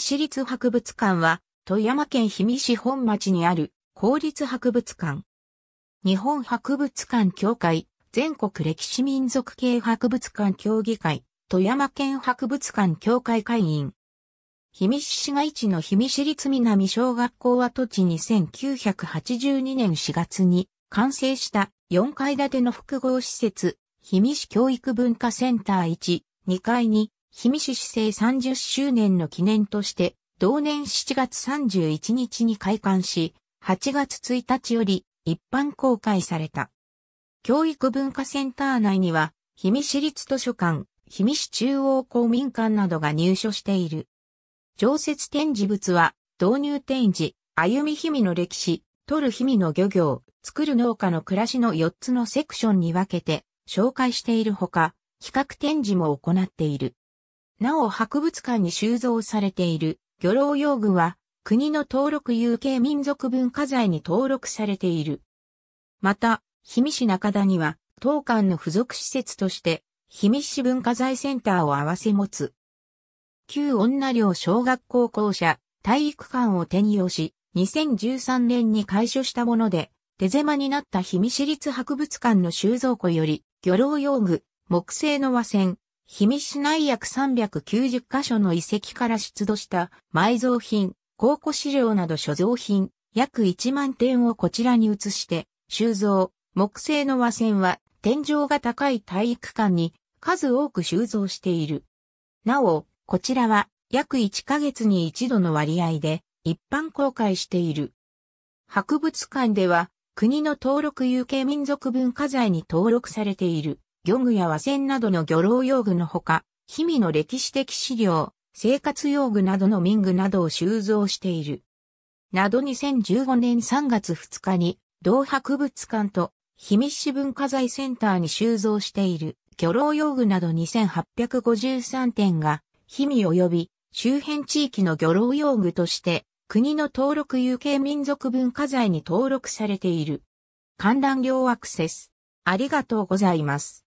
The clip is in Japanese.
市立博物館は、富山県氷見市本町にある公立博物館。日本博物館協会、全国歴史民族系博物館協議会、富山県博物館協会会員。氷見市市街地の氷見市立南小学校跡地に1982年4月に完成した4階建ての複合施設、氷見市教育文化センター1、2階に氷見市市制30周年の記念として、同年7月31日に開館し、8月1日より一般公開された。教育文化センター内には、氷見市立図書館、氷見市中央公民館などが入所している。常設展示物は、導入展示、歩み氷見の歴史、取る氷見の漁業、作る農家の暮らしの4つのセクションに分けて紹介しているほか、企画展示も行っている。なお博物館に収蔵されている漁労用具は国の登録有形民族文化財に登録されている。また、氷見市中田には当館の付属施設として氷見市文化財センターを併せ持つ。旧女寮小学校校舎体育館を転用し、2013年に開所したもので、手狭になった氷見市立博物館の収蔵庫より、漁労用具、木製の和船、氷見市内約390カ所の遺跡から出土した埋蔵品、考古資料など所蔵品、約1万点をこちらに移して、収蔵、木製の和船は天井が高い体育館に数多く収蔵している。なお、こちらは約1ヶ月に一度の割合で一般公開している。博物館では国の登録有形民族文化財に登録されている。漁具や和船などの漁労用具のほか、氷見の歴史的資料、生活用具などの民具などを収蔵している。など2015年3月2日に、同博物館と氷見市文化財センターに収蔵している漁労用具など2853点が、氷見及び周辺地域の漁労用具として、国の登録有形民族文化財に登録されている。観覧料アクセス。ありがとうございます。